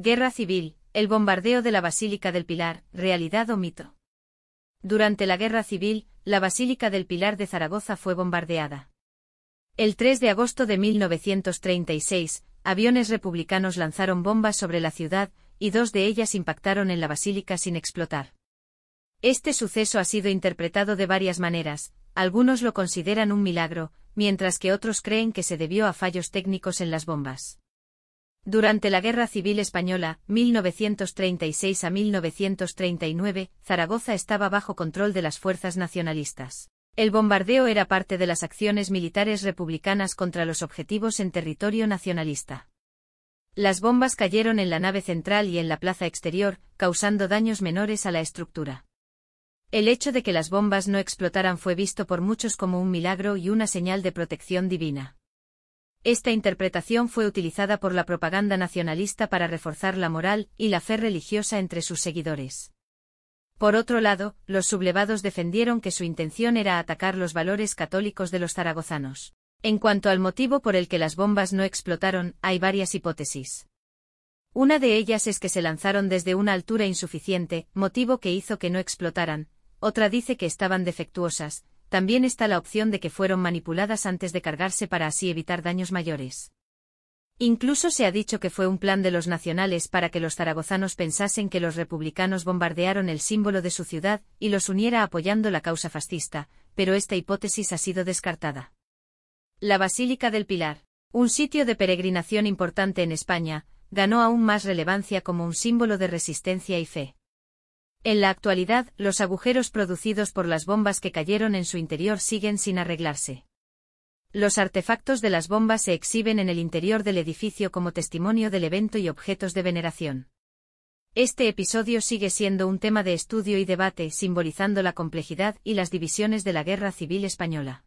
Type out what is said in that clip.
Guerra Civil, el bombardeo de la Basílica del Pilar, realidad o mito. Durante la Guerra Civil, la Basílica del Pilar de Zaragoza fue bombardeada. El 3 de agosto de 1936, aviones republicanos lanzaron bombas sobre la ciudad, y dos de ellas impactaron en la basílica sin explotar. Este suceso ha sido interpretado de varias maneras, algunos lo consideran un milagro, mientras que otros creen que se debió a fallos técnicos en las bombas. Durante la Guerra Civil Española, 1936 a 1939, Zaragoza estaba bajo control de las fuerzas nacionalistas. El bombardeo era parte de las acciones militares republicanas contra los objetivos en territorio nacionalista. Las bombas cayeron en la nave central y en la plaza exterior, causando daños menores a la estructura. El hecho de que las bombas no explotaran fue visto por muchos como un milagro y una señal de protección divina. Esta interpretación fue utilizada por la propaganda nacionalista para reforzar la moral y la fe religiosa entre sus seguidores. Por otro lado, los sublevados defendieron que su intención era atacar los valores católicos de los zaragozanos. En cuanto al motivo por el que las bombas no explotaron, hay varias hipótesis. Una de ellas es que se lanzaron desde una altura insuficiente, motivo que hizo que no explotaran, otra dice que estaban defectuosas, también está la opción de que fueron manipuladas antes de cargarse para así evitar daños mayores. Incluso se ha dicho que fue un plan de los nacionales para que los zaragozanos pensasen que los republicanos bombardearon el símbolo de su ciudad y los uniera apoyando la causa fascista, pero esta hipótesis ha sido descartada. La Basílica del Pilar, un sitio de peregrinación importante en España, ganó aún más relevancia como un símbolo de resistencia y fe. En la actualidad, los agujeros producidos por las bombas que cayeron en su interior siguen sin arreglarse. Los artefactos de las bombas se exhiben en el interior del edificio como testimonio del evento y objetos de veneración. Este episodio sigue siendo un tema de estudio y debate, simbolizando la complejidad y las divisiones de la Guerra Civil Española.